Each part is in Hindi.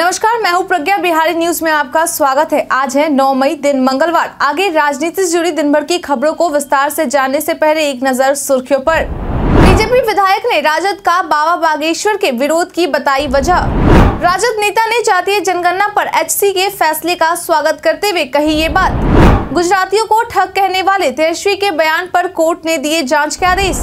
नमस्कार मैं हूं प्रज्ञा बिहारी न्यूज में आपका स्वागत है आज है 9 मई दिन मंगलवार आगे राजनीति से जुड़ी दिन भर की खबरों को विस्तार से जानने से पहले एक नजर सुर्खियों पर बीजेपी विधायक ने राजद का बाबा बागेश्वर के विरोध की बताई वजह राजद नेता ने जातीय जनगणना पर एचसी के फैसले का स्वागत करते हुए कही ये बात गुजरातियों को ठग कहने वाले तेजस्वी के बयान पर कोर्ट ने दिए जांच के आदेश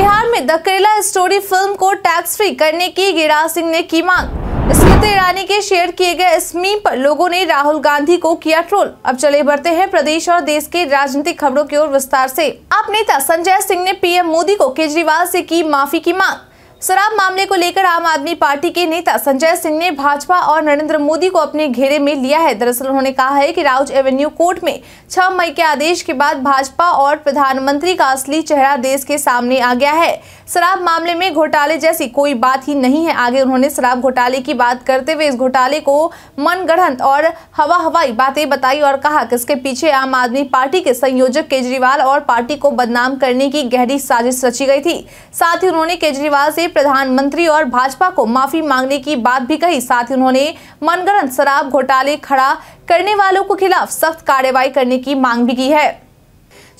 बिहार में द केरला स्टोरी फिल्म को टैक्स फ्री करने की गिरिराज सिंह ने की मांग स्मृति ईरानी के शेयर किए गए इस मीम पर लोगों ने राहुल गांधी को किया ट्रोल अब चले बढ़ते हैं प्रदेश और देश के राजनीतिक खबरों की ओर विस्तार से आप नेता संजय सिंह ने पीएम मोदी को केजरीवाल से की माफी की मांग शराब मामले को लेकर आम आदमी पार्टी के नेता संजय सिंह ने भाजपा और नरेंद्र मोदी को अपने घेरे में लिया है दरअसल उन्होंने कहा है कि राउज एवेन्यू कोर्ट में 6 मई के आदेश के बाद भाजपा और प्रधानमंत्री का असली चेहरा देश के सामने आ गया है शराब मामले में घोटाले जैसी कोई बात ही नहीं है आगे उन्होंने शराब घोटाले की बात करते हुए इस घोटाले को मनगढ़ंत और हवा हवाई बातें बताई और कहा कि इसके पीछे आम आदमी पार्टी के संयोजक केजरीवाल और पार्टी को बदनाम करने की गहरी साजिश रची गई थी साथ ही उन्होंने केजरीवाल से प्रधानमंत्री और भाजपा को माफी मांगने की बात भी कही साथ ही उन्होंने मनगढ़ंत शराब घोटाले खड़ा करने वालों के खिलाफ सख्त कार्रवाई करने की मांग भी की है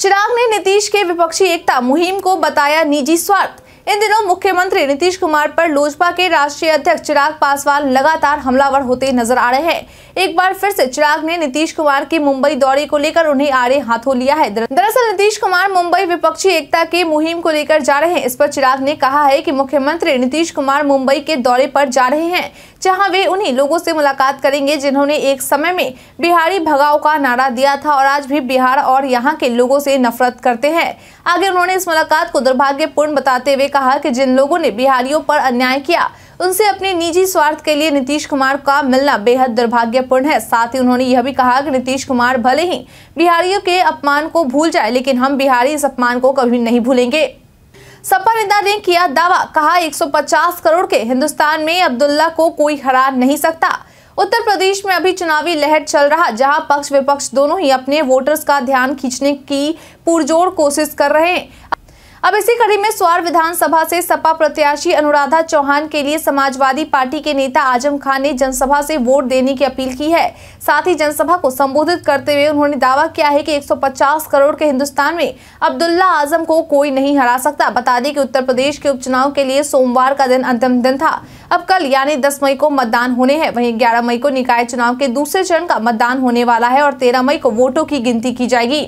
चिराग ने नीतीश के विपक्षी एकता मुहिम को बताया निजी स्वार्थ इन दिनों मुख्यमंत्री नीतीश कुमार पर लोजपा के राष्ट्रीय अध्यक्ष चिराग पासवान लगातार हमलावर होते नजर आ रहे हैं एक बार फिर से चिराग ने नीतीश कुमार के मुंबई दौरे को लेकर उन्हें आड़े हाथों लिया है दरअसल नीतीश कुमार मुंबई विपक्षी एकता की मुहिम को लेकर जा रहे हैं इस पर चिराग ने कहा है की मुख्यमंत्री नीतीश कुमार मुंबई के दौरे पर जा रहे हैं जहाँ वे उन्ही लोगों से मुलाकात करेंगे जिन्होंने एक समय में बिहारी भगाओ का नारा दिया था और आज भी बिहार और यहाँ के लोगों से नफरत करते हैं आगे उन्होंने इस मुलाकात को दुर्भाग्यपूर्ण बताते हुए कहा कि जिन लोगों ने बिहारियों पर अन्याय किया उनसे अपने निजी स्वार्थ के लिए नीतीश कुमार का मिलना बेहद दुर्भाग्यपूर्ण है साथ ही उन्होंने यह भी कहा कि नीतीश कुमार भले ही बिहारियों के अपमान को भूल जाए लेकिन हम बिहारी इस अपमान को कभी नहीं भूलेंगे सपा नेता ने किया दावा कहा 150 करोड़ के हिंदुस्तान में अब्दुल्ला को कोई हरा नहीं सकता उत्तर प्रदेश में अभी चुनावी लहर चल रहा जहां पक्ष विपक्ष दोनों ही अपने वोटर्स का ध्यान खींचने की पुरजोर कोशिश कर रहे हैं अब इसी कड़ी में स्वार विधानसभा से सपा प्रत्याशी अनुराधा चौहान के लिए समाजवादी पार्टी के नेता आजम खान ने जनसभा से वोट देने की अपील की है साथ ही जनसभा को संबोधित करते हुए उन्होंने दावा किया है कि 150 करोड़ के हिंदुस्तान में अब्दुल्ला आजम को कोई नहीं हरा सकता बता दें कि उत्तर प्रदेश के उपचुनाव के लिए सोमवार का दिन अंतिम दिन था अब कल यानी दस मई को मतदान होने हैं वही ग्यारह मई को निकाय चुनाव के दूसरे चरण का मतदान होने वाला है और तेरह मई को वोटों की गिनती की जाएगी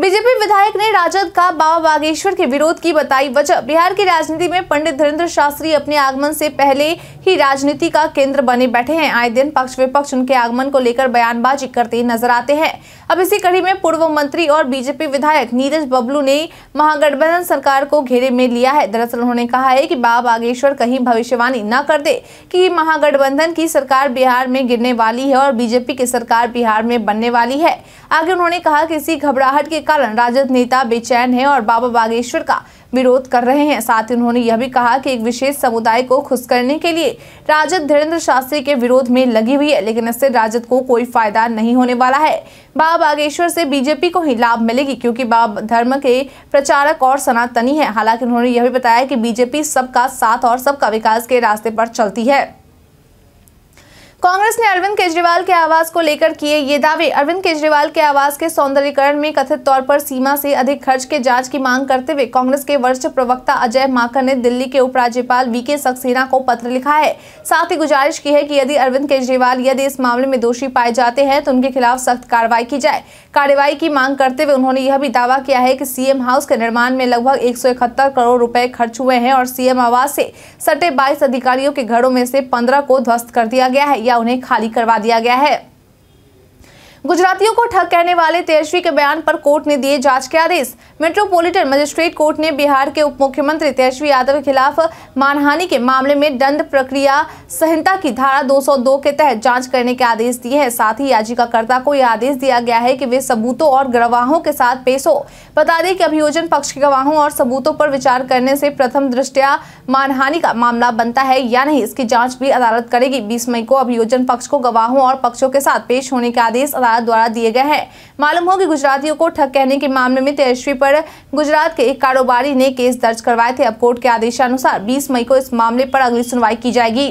बीजेपी विधायक ने राजद का बाबा बागेश्वर के विरोध की बताई वजह बिहार की राजनीति में पंडित धीरेन्द्र शास्त्री अपने आगमन से पहले ही राजनीति का केंद्र बने बैठे हैं आए दिन पक्ष विपक्ष उनके आगमन को लेकर बयानबाजी करते नजर आते हैं अब इसी कड़ी में पूर्व मंत्री और बीजेपी विधायक नीरज बबलू ने महागठबंधन सरकार को घेरे में लिया है दरअसल उन्होंने कहा है कि बाबा बागेश्वर कहीं भविष्यवाणी न कर दे कि महागठबंधन की सरकार बिहार में गिरने वाली है और बीजेपी की सरकार बिहार में बनने वाली है आगे उन्होंने कहा कि इसी घबराहट के कारण राजद नेता बेचैन है और बाबा बागेश्वर का विरोध कर रहे हैं साथ ही उन्होंने यह भी कहा कि एक विशेष समुदाय को खुश करने के लिए राजद धीरेन्द्र शास्त्री के विरोध में लगी हुई है लेकिन इससे राजद को कोई फायदा नहीं होने वाला है बाबा बागेश्वर से बीजेपी को ही लाभ मिलेगी क्योंकि बाबा धर्म के प्रचारक और सनातनी है हालांकि उन्होंने यह भी बताया कि बीजेपी सबका साथ और सबका विकास के रास्ते पर चलती है कांग्रेस ने अरविंद केजरीवाल के आवास को लेकर किए ये दावे अरविंद केजरीवाल के आवास के सौंदर्यकरण में कथित तौर पर सीमा से अधिक खर्च के जांच की मांग करते हुए कांग्रेस के वरिष्ठ प्रवक्ता अजय माकर ने दिल्ली के उपराज्यपाल वी के सक्सेना को पत्र लिखा है साथ ही गुजारिश की है कि यदि अरविंद केजरीवाल यदि इस मामले में दोषी पाए जाते हैं तो उनके खिलाफ सख्त कार्रवाई की जाए कार्रवाई की मांग करते हुए उन्होंने यह भी दावा किया है की सीएम हाउस के निर्माण में लगभग एक करोड़ रूपए खर्च हुए हैं और सीएम आवास से सटे बाईस अधिकारियों के घरों में से पंद्रह को ध्वस्त कर दिया गया है या उन्हें खाली करवा दिया गया है गुजरातियों को ठग कहने वाले तेजस्वी के बयान पर कोर्ट ने दिए जांच के आदेश मेट्रोपॉलिटन मजिस्ट्रेट कोर्ट ने बिहार के उप मुख्यमंत्री तेजस्वी यादव के खिलाफ मानहानि के मामले में दंड प्रक्रिया संहिता की धारा 202 के तहत जांच करने के आदेश दिए हैं साथ ही याचिकाकर्ता को यह आदेश दिया गया है कि वे सबूतों और गवाहों के साथ पेश हो बता दें कि अभियोजन पक्ष के गवाहों और सबूतों पर विचार करने से प्रथम दृष्टया मानहानि का मामला बनता है या नहीं इसकी जाँच भी अदालत करेगी बीस मई को अभियोजन पक्ष को गवाहों और पक्षों के साथ पेश होने के आदेश भारत द्वारा दिए गए हैं मालूम हो कि गुजरातियों को ठग कहने के मामले में तेजस्वी पर गुजरात के एक कारोबारी ने केस दर्ज करवाए थे अब कोर्ट के आदेशानुसार बीस मई को इस मामले पर अगली सुनवाई की जाएगी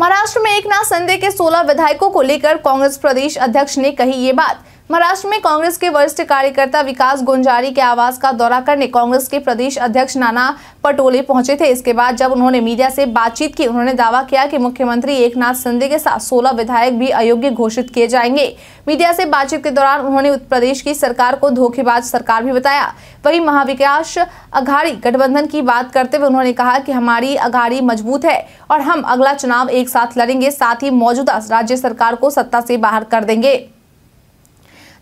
महाराष्ट्र में एक नाथ संदेह के 16 विधायकों को लेकर कांग्रेस प्रदेश अध्यक्ष ने कही ये बात महाराष्ट्र में कांग्रेस के वरिष्ठ कार्यकर्ता विकास गुंजारी के आवास का दौरा करने कांग्रेस के प्रदेश अध्यक्ष नाना पटोले पहुंचे थे इसके बाद जब उन्होंने मीडिया से बातचीत की उन्होंने दावा किया कि मुख्यमंत्री एकनाथ शिंदे के साथ 16 विधायक भी अयोग्य घोषित किए जाएंगे मीडिया से बातचीत के दौरान उन्होंने उत्तर प्रदेश की सरकार को धोखेबाज सरकार भी बताया वही महाविकास अघाड़ी गठबंधन की बात करते हुए उन्होंने कहा की हमारी अघाड़ी मजबूत है और हम अगला चुनाव एक साथ लड़ेंगे साथ ही मौजूदा राज्य सरकार को सत्ता से बाहर कर देंगे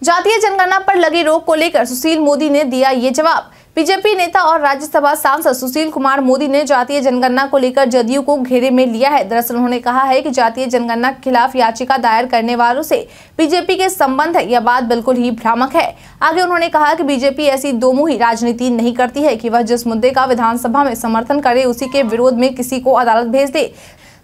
जातीय जनगणना पर लगी रोक को लेकर सुशील मोदी ने दिया ये जवाब बीजेपी नेता और राज्यसभा सांसद सुशील कुमार मोदी ने जातीय जनगणना को लेकर जदयू को घेरे में लिया है दरअसल उन्होंने कहा है कि जातीय जनगणना के खिलाफ याचिका दायर करने वालों से बीजेपी के संबंध है यह बात बिल्कुल ही भ्रामक है आगे उन्होंने कहा कि बीजेपी ऐसी दो मुही राजनीति नहीं करती है की वह जिस मुद्दे का विधानसभा में समर्थन करे उसी के विरोध में किसी को अदालत भेज दे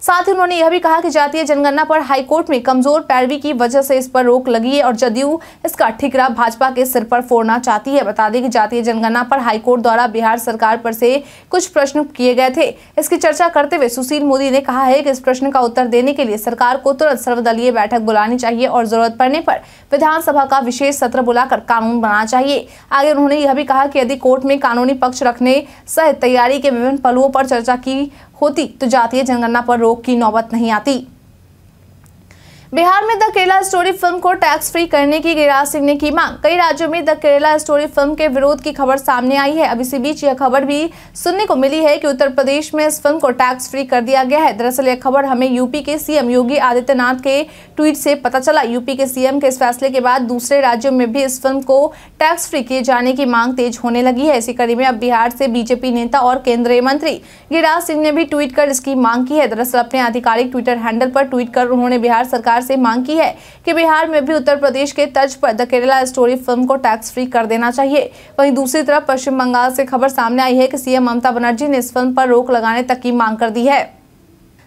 साथ ही उन्होंने यह भी कहा कि जातीय जनगणना पर हाईकोर्ट में कमजोर पैरवी की वजह से इस पर रोक लगी है और जदयू इसका ठिकरा भाजपा के सिर पर फोड़ना चाहती है बता दें कि जातीय जनगणना पर हाईकोर्ट द्वारा बिहार सरकार पर से कुछ प्रश्न किए गए थे इसकी चर्चा करते हुए सुशील मोदी ने कहा है कि इस प्रश्न का उत्तर देने के लिए सरकार को तुरंत सर्वदलीय बैठक बुलानी चाहिए और जरूरत पड़ने पर विधानसभा का विशेष सत्र बुलाकर कानून बनाना चाहिए आगे उन्होंने यह भी कहा कि यदि कोर्ट में कानूनी पक्ष रखने सहित तैयारी के विभिन्न पहलुओं पर चर्चा की होती तो जातीय जनगणना पर रोक की नौबत नहीं आती बिहार में द केरला स्टोरी फिल्म को टैक्स फ्री करने की गिरिराज सिंह ने की मांग कई राज्यों में द केरला स्टोरी फिल्म के विरोध की खबर सामने आई है अब इसी बीच यह खबर भी सुनने को मिली है कि उत्तर प्रदेश में इस फिल्म को टैक्स फ्री कर दिया गया है दरअसल यह खबर हमें यूपी के सीएम योगी आदित्यनाथ के ट्वीट से पता चला यूपी के सीएम के इस फैसले के बाद दूसरे राज्यों में भी इस फिल्म को टैक्स फ्री किए जाने की मांग तेज होने लगी है इसी कड़ी में अब बिहार से बीजेपी नेता और केंद्रीय मंत्री गिरिराज सिंह ने भी ट्वीट कर इसकी मांग की है दरअसल अपने आधिकारिक ट्विटर हैंडल पर ट्वीट कर उन्होंने बिहार सरकार सरकार से मांग की है कि बिहार में भी उत्तर प्रदेश के तर्ज पर द केरला स्टोरी फिल्म को टैक्स फ्री कर देना चाहिए वहीं दूसरी तरफ पश्चिम बंगाल से खबर सामने आई है कि सीएम ममता बनर्जी ने इस फिल्म पर रोक लगाने तक की मांग कर दी है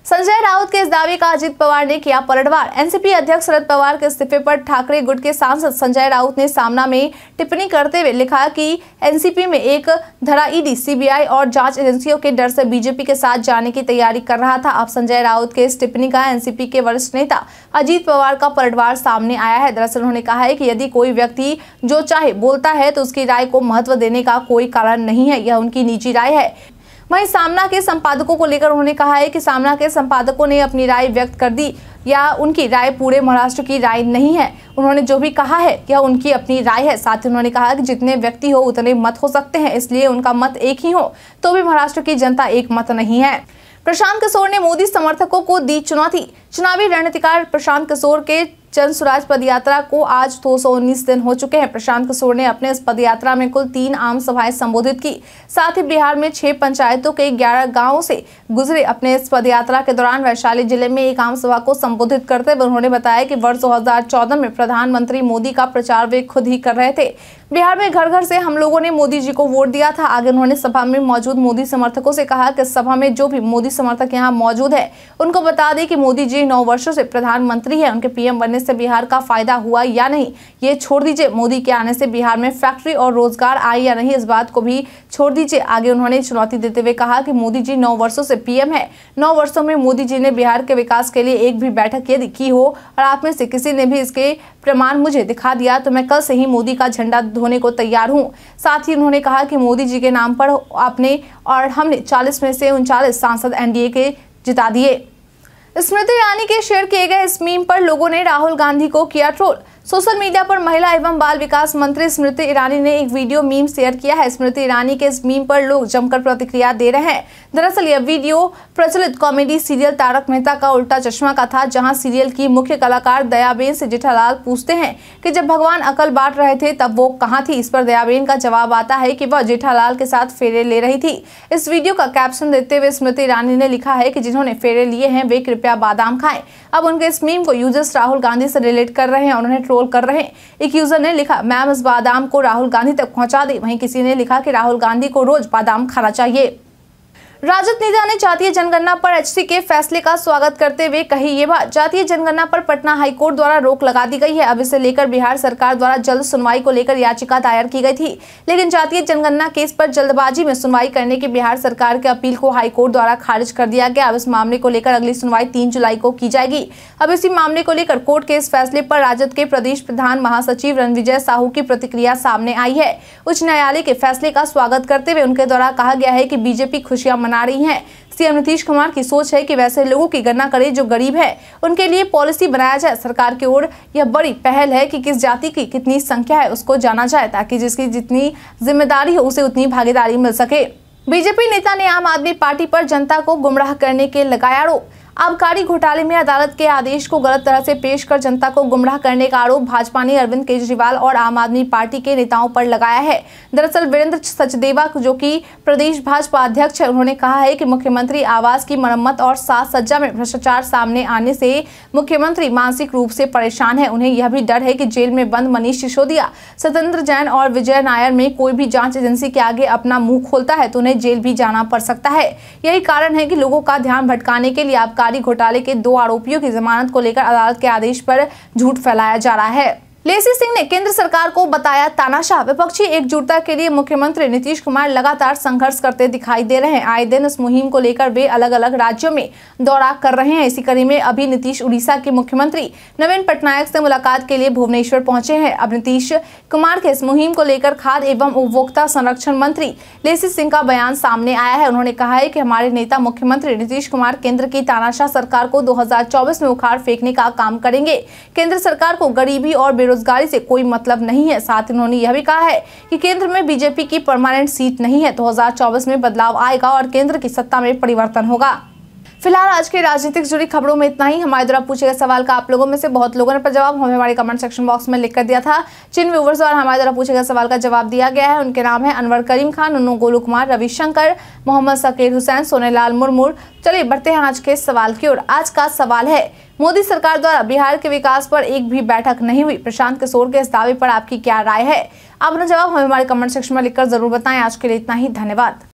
संजय राउत के इस दावे का अजीत पवार ने किया पलटवार एनसीपी अध्यक्ष शरद पवार के इस्तीफे पर ठाकरे गुट के सांसद संजय राउत ने सामना में टिप्पणी करते हुए लिखा कि एनसीपी में एक धरा ईडी सीबीआई और जांच एजेंसियों के डर से बीजेपी के साथ जाने की तैयारी कर रहा था अब संजय राउत के इस टिप्पणी का एनसीपी के वरिष्ठ नेता अजीत पवार का पलटवार सामने आया है दरअसल उन्होंने कहा है कि यदि कोई व्यक्ति जो चाहे बोलता है तो उसकी राय को महत्व देने का कोई कारण नहीं है यह उनकी निजी राय है वहीं सामना के संपादकों को लेकर उन्होंने कहा है कि सामना के संपादकों ने अपनी राय व्यक्त कर दी या उनकी राय पूरे महाराष्ट्र की राय नहीं है उन्होंने जो भी कहा है यह उनकी अपनी राय है साथ ही उन्होंने कहा कि जितने व्यक्ति हो उतने मत हो सकते हैं इसलिए उनका मत एक ही हो तो भी महाराष्ट्र की जनता एक मत नहीं है प्रशांत किशोर ने मोदी समर्थकों को दी चुनौती चुनावी रणनीतिकार प्रशांत किशोर के चंद स्वराज पदयात्रा को आज दो तो दिन हो चुके हैं प्रशांत किशोर ने अपने इस पदयात्रा में कुल तीन आम सभाएं संबोधित की साथ ही बिहार में छह पंचायतों के ग्यारह गांवों से गुजरे अपने इस पदयात्रा के दौरान वैशाली जिले में एक आम सभा को संबोधित करते हुए उन्होंने बताया कि वर्ष दो में प्रधानमंत्री मोदी का प्रचार वे खुद ही कर रहे थे बिहार में घर घर से हम लोगों ने मोदी जी को वोट दिया था आगे उन्होंने सभा में मौजूद मोदी समर्थकों से कहा कि सभा में जो भी मोदी समर्थक यहाँ मौजूद है उनको बता दें कि मोदी जी नौ वर्षों से प्रधानमंत्री है उनके पीएम बनने से बिहार का फायदा हुआ या नहीं ये छोड़ दीजिए मोदी के आने से बिहार में फैक्ट्री और रोजगार आए या नहीं इस बात को भी छोड़ दीजिए आगे उन्होंने चुनौती देते हुए कहा कि मोदी जी नौ वर्षों से पीएम है नौ वर्षों में मोदी जी ने बिहार के विकास के लिए एक भी बैठक यदि की हो और आप में से किसी ने भी इसके प्रमाण मुझे दिखा दिया तो मैं कल से ही मोदी का झंडा धोने को तैयार हूँ साथ ही उन्होंने कहा कि मोदी जी के नाम पर आपने और हमने चालीस में से उनचालीस सांसद एनडीए के जिता दिए स्मृति ईरानी के शेयर किए गए इस मीम पर लोगों ने राहुल गांधी को किया ट्रोल सोशल मीडिया पर महिला एवं बाल विकास मंत्री स्मृति ईरानी ने एक वीडियो मीम शेयर किया है स्मृति ईरानी के इस मीम पर लोग जमकर प्रतिक्रिया दे रहे हैं दरअसल यह वीडियो प्रचलित कॉमेडी सीरियल तारक मेहता का उल्टा चश्मा का था जहां सीरियल की मुख्य कलाकार दयाबेन से जेठालाल पूछते हैं कि जब भगवान अकल बांट रहे थे तब वो कहाँ थी इस पर दयाबेन का जवाब आता है की वह जेठालाल के साथ फेरे ले रही थी इस वीडियो का कैप्शन देते हुए स्मृति ईरानी ने लिखा है की जिन्होंने फेरे लिए है वे कृपया बादाम खाए अब उनके इस मीम को यूजर्स राहुल गांधी से रिलेट कर रहे हैं उन्होंने ट्रोल ट्रोल कर रहे हैं एक यूजर ने लिखा मैम इस बादाम को राहुल गांधी तक पहुंचा दी वहीं किसी ने लिखा कि राहुल गांधी को रोज बादाम खाना चाहिए राजद नेता ने जातीय जनगणना पर एचसी के फैसले का स्वागत करते हुए कही ये बात जातीय जनगणना पर पटना हाईकोर्ट द्वारा रोक लगा दी गई है अब इसे लेकर बिहार सरकार द्वारा जल्द सुनवाई को लेकर याचिका दायर की गई थी लेकिन जातीय जनगणना केस पर जल्दबाजी में सुनवाई करने की बिहार सरकार के अपील को हाईकोर्ट द्वारा खारिज कर दिया गया अब इस मामले को लेकर अगली सुनवाई तीन जुलाई को की जाएगी अब इसी मामले को लेकर कोर्ट के इस फैसले पर राजद के प्रदेश प्रधान महासचिव रणविजय साहू की प्रतिक्रिया सामने आई है उच्च न्यायालय के फैसले का स्वागत करते हुए उनके द्वारा कहा गया है की बीजेपी खुशियां मना रही हैं सीएम नीतीश कुमार की सोच है कि वैसे लोगों की गणना करें जो गरीब है उनके लिए पॉलिसी बनाया जाए सरकार की ओर यह बड़ी पहल है कि किस जाति की कितनी संख्या है उसको जाना जाए ताकि जिसकी जितनी जिम्मेदारी हो उसे उतनी भागीदारी मिल सके बीजेपी नेता ने आम आदमी पार्टी पर जनता को गुमराह करने के लगाया आरोप आबकारी घोटाले में अदालत के आदेश को गलत तरह से पेश कर जनता को गुमराह करने का आरोप भाजपा ने अरविंद केजरीवाल और आम आदमी पार्टी के नेताओं पर लगाया है दरअसल वीरेंद्र सचदेवा जो कि प्रदेश भाजपा अध्यक्ष है उन्होंने कहा है कि मुख्यमंत्री आवास की मरम्मत और साज सज्जा में भ्रष्टाचार सामने आने से मुख्यमंत्री मानसिक रूप से परेशान है उन्हें यह भी डर है की जेल में बंद मनीष सिसोदिया स्वतंत्र जैन और विजय नायर में कोई भी जांच एजेंसी के आगे अपना मुंह खोलता है तो उन्हें जेल भी जाना पड़ सकता है यही कारण है की लोगों का ध्यान भटकाने के लिए आपका सरकारी घोटाले के दो आरोपियों की जमानत को लेकर अदालत के आदेश पर झूठ फैलाया जा रहा है लेसी सिंह ने केंद्र सरकार को बताया तानाशाह विपक्षी एकजुटता के लिए मुख्यमंत्री नीतीश कुमार लगातार संघर्ष करते दिखाई दे रहे हैं आए दिन इस मुहिम को लेकर वे अलग अलग राज्यों में दौरा कर रहे हैं इसी कड़ी में अभी नीतीश उड़ीसा के मुख्यमंत्री नवीन पटनायक से मुलाकात के लिए भुवनेश्वर पहुंचे हैं अब नीतीश कुमार के इस मुहिम को लेकर खाद एवं उपभोक्ता संरक्षण मंत्री लेसी सिंह का बयान सामने आया है उन्होंने कहा है की हमारे नेता मुख्यमंत्री नीतीश कुमार केंद्र की तानाशाह सरकार को दो में उखाड़ फेंकने का काम करेंगे केंद्र सरकार को गरीबी और बेरोजगारी से कोई मतलब नहीं है साथ उन्होंने यह भी कहा है कि केंद्र में बीजेपी की परमानेंट सीट नहीं है दो तो में बदलाव आएगा और केंद्र की सत्ता में परिवर्तन होगा फिलहाल आज के राजनीतिक जुड़ी खबरों में इतना ही हमारे द्वारा पूछे गए सवाल का आप लोगों में से बहुत लोगों ने पर जवाब हमें हमारे कमेंट सेक्शन बॉक्स में लिख कर दिया था जिन व्यूवर्स द्वारा हमारे द्वारा पूछे गए सवाल का जवाब दिया गया है उनके नाम है अनवर करीम खान उन्नू गोलू कुमार रविशंकर मोहम्मद सकीर हुसैन सोनेलाल मुर्मूर चलिए बढ़ते हैं आज के सवाल की ओर आज का सवाल है मोदी सरकार द्वारा बिहार के विकास पर एक भी बैठक नहीं हुई प्रशांत किशोर के इस दावे पर आपकी क्या राय है आप अपना जवाब हमें हमारे कमेंट सेक्शन में लिखकर जरूर बताएं आज के लिए इतना ही धन्यवाद